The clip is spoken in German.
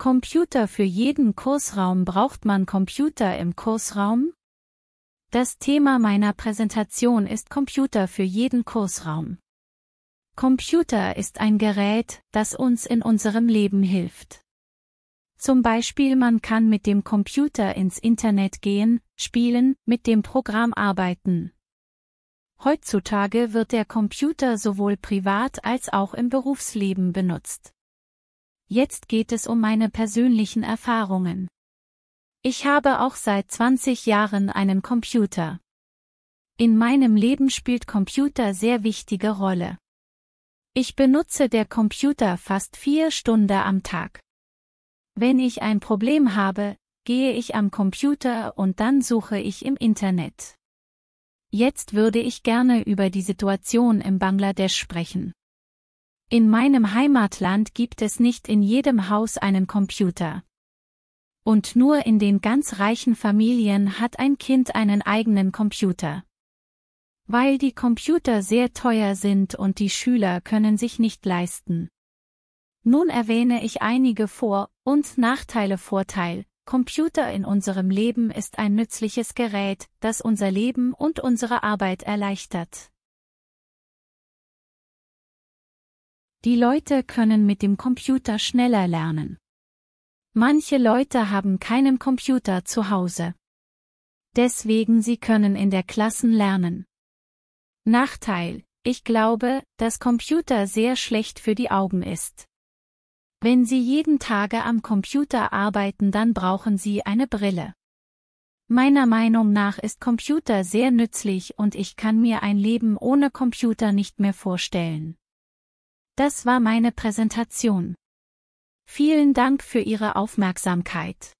Computer Für jeden Kursraum braucht man Computer im Kursraum? Das Thema meiner Präsentation ist Computer für jeden Kursraum. Computer ist ein Gerät, das uns in unserem Leben hilft. Zum Beispiel man kann mit dem Computer ins Internet gehen, spielen, mit dem Programm arbeiten. Heutzutage wird der Computer sowohl privat als auch im Berufsleben benutzt. Jetzt geht es um meine persönlichen Erfahrungen. Ich habe auch seit 20 Jahren einen Computer. In meinem Leben spielt Computer sehr wichtige Rolle. Ich benutze der Computer fast vier Stunden am Tag. Wenn ich ein Problem habe, gehe ich am Computer und dann suche ich im Internet. Jetzt würde ich gerne über die Situation im Bangladesch sprechen. In meinem Heimatland gibt es nicht in jedem Haus einen Computer. Und nur in den ganz reichen Familien hat ein Kind einen eigenen Computer. Weil die Computer sehr teuer sind und die Schüler können sich nicht leisten. Nun erwähne ich einige Vor- und Nachteile Vorteil. Computer in unserem Leben ist ein nützliches Gerät, das unser Leben und unsere Arbeit erleichtert. Die Leute können mit dem Computer schneller lernen. Manche Leute haben keinen Computer zu Hause. Deswegen sie können in der Klassen lernen. Nachteil, ich glaube, dass Computer sehr schlecht für die Augen ist. Wenn Sie jeden Tage am Computer arbeiten, dann brauchen Sie eine Brille. Meiner Meinung nach ist Computer sehr nützlich und ich kann mir ein Leben ohne Computer nicht mehr vorstellen. Das war meine Präsentation. Vielen Dank für Ihre Aufmerksamkeit.